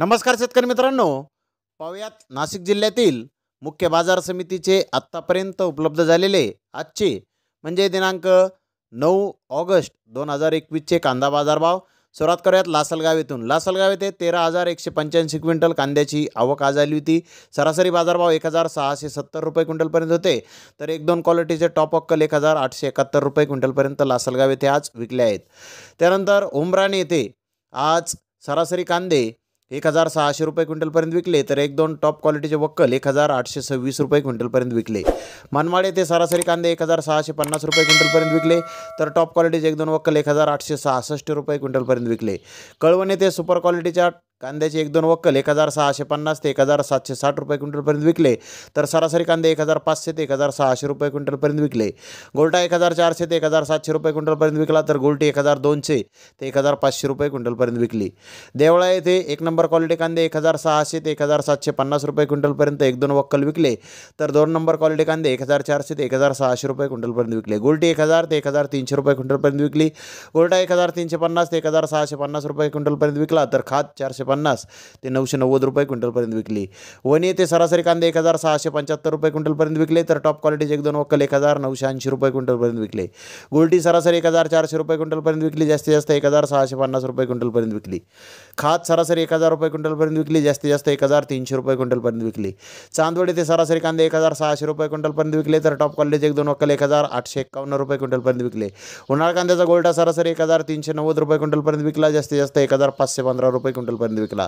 नमस्कार शेतकरी मित्रांनो पाहुयात नाशिक जिल्ह्यातील मुख्य बाजार समितीचे आत्तापर्यंत उपलब्ध झालेले आजचे म्हणजे दिनांक नऊ ऑगस्ट दोन हजार एकवीसचे कांदा बाजारभाव सुरुवात करूयात लासलगाव येथून लासलगाव येथे तेरा हजार एकशे पंच्याऐंशी क्विंटल कांद्याची आवक आज आली होती सरासरी बाजारभाव एक हजार सहाशे सत्तर रुपये क्विंटलपर्यंत होते तर एक दोन क्वालिटीचे टॉप अक्कल एक हजार आठशे एकाहत्तर रुपये क्विंटलपर्यंत लासलगाव येथे आज विकले आहेत त्यानंतर उमराणे येथे आज सरासरी कांदे एक हजार सहाशे रुपये क्विंटलपर्यंत विकले तर एक दोन टॉप क्वालिटीचे वक्कल एक हजार आठशे सव्वीस रुपये क्विंटलपर्यंत विकले मनमाडे ते सरासरी कांदे एक हजार सहाशे पन्नास रुपये क्विंटलपर्यंत विकले तर टॉप क्वालिटीचे एक दोन वक्कल एक हजार आठशे सहासष्ट रुपये क्विंटलपर्यंत विकले कळवण येथे सुपर क्वालिटीच्या कांद्याचे एक दोन वक्कल एक हजार सहाशे पन्नास ते एक हजार सातशे साठ रुपये क्विंटलपर्यंत विकले तर सरासरी कांदे एक हजार पाचशे ते एक हजार सहाशे रुपये क्विंटलपर्यंत विकले गोल्टा एक हजार चारशे ते एक हजार सातशे रुपये क्विंटलपर्यंत विकला तर गोल्टी एक हजार दोनशे ते एक हजार पाचशे रुपये क्विंटलपर्यंत विकली देवळा येथे एक नंबर क्वालिटी कांदे एक हजार सहाशे ते एक हजार सातशे पन्नास रुपये क्विंटलपर्यंत एक दोन वक्कल विकले तर दोन नंबर क्वालिटी कांदे एक हजार चारशे ते एक हजार सहाशे रुपये क्विंटलपर्यंत विकले गोल्टी एक हजार ते एक हजार तीनशे रुपये क्विंटलपर्यंत विकली गोल्टा एक हजार तीनशे पन्नास ते एक हजार सहाशे पन्नास रुपये क्विंटलपर्यंत विकला तर खात चारशे पन्नास ते नऊशे नव्वद रुपये क्विंटलपर्यंत विकली वणी येथे सरासरी कांदे एक हजार सहाशे पंच्याहत्तर रुपये क्विंटलपर्यंत विकले तर टॉप क्वालिटीचे एक दोन वक्कल एक हजार नऊशे ऐंशी रुपये क्विंटलपर्यंत विकले गुलटी सरासरी एक हजार चारशे रुपये क्विंटलपर्यंत विकली जास्तीत जास्त एक हजार सहाशे पन्नास रुपये क्विंटलपर्यंत विकली खात सरासरी एक हजार रुपये क्विंटलपर्यंत विकली जास्तीत जास्त एक हजार तीनशे रुपये क्विंटलपर्यंत विकली चांदवड येथे सरासरी कांदे एक हजार सहाशे रुपये क्विंटलपर्यंत विकले तर टॉप क्वालिटीचे एक दोन वक्कल एक हजार आठशे एकावन्न रुपये क्विंटलपर्यंत विकले उन्हाळ कांद्याचा गोल्टा सरासरी एक हजार तीनशे नव्वद रुपये क्विंटलपर्यंत विकला जास्तीत जास्त एक हजार पाचशे पंधरा रुपये क्विंटलपर्यंत कांदे विकला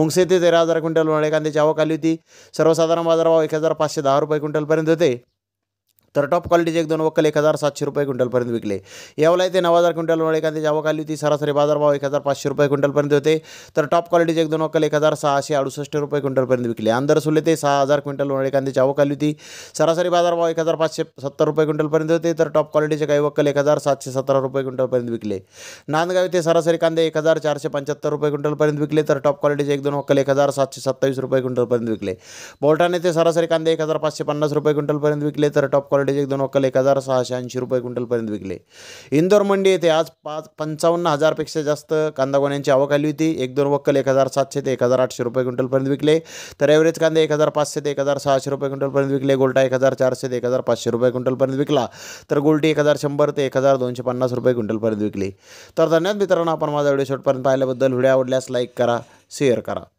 मुंगसे ते तेरा हजार क्विंटल कांद्याची आवक आली होती सर्वसाधारण बाजारभाव एक हजार पाचशे दहा रुपये क्विंटलपर्यंत होते तर टॉप क्वालिटीचे एक दोन वक्कल एक हजार सातशे रुपये क्विंटलपर्यंत विकले येवला येथे नऊ हजार क्विंटलवर एखादी आवक आली होती सरासरी बाजारभाव एक हजार पाचशे रुपये क्विंटलपर्यंत होते तर टॉप क्वालिटीचे एक दोन वक्कल एक हजार सहाशे अडुसष्ट रुपये क्विंटलपर्यंत विकले आंदर सुले ते सहा हजार क्विंटलवर एखादी आवक आली होती सरासरी बाजारभाव एक हजार पाचशे सत्तर रुपये क्विंटलपर्यंत होते तर टॉप क्वालिटीचे काही वक्कल एक हजार सातशे सतरा रुपये क्विंटलपर्यंत विकले नांदगाव येथे सरासरी कांदे एक हजार चारशे पंच्याहत्तर रुपये क्विंटलपर्यंत विकले तर टॉप क्वालिटीचे एक दोन वक्कल एक हजार सातशे सत्तावीस रुपये क्विंटलपर्यंत विकले बोलटाने ते सरासरी कांदे एक हजार पाचशे पन्नास रुपये क्विंटलपर्यंत विकले तर टॉप क्वालिटी एक दोन वक्कल एक हजार सहाशे ऐंशी रुपये क्विंटलपर्यंत विकले इंदोर मंडी येथे आज पाच पंचावन्न हजारपेक्षा जास्त कांदा गोण्यांची आवक आली होती एक दोन वक्कल एक हजार सातशे ते एक हजार आठशे रुपये क्विंटलपर्यंत विकले तर एवरेज कांदे एक हजार पाचशे ते एक हजार सहाशे रुपये क्विंटलपर्यंत विकले गोल्टा एक हजार चारशे ते एक हजार पाचशे रुपये क्विंटलपर्यंत विकला तर गोल्टी एक हजार शंभर ते एक हजार दोनशे पन्नास रुपये क्विंटलपर्यंत विकली तर धन्यवाद मित्रांनो आपण माझा व्हिडिओ शॉटपर्यंत पाहिल्याबद्दल व्हिडिओ आवडल्यास लाईक करा शेअर करा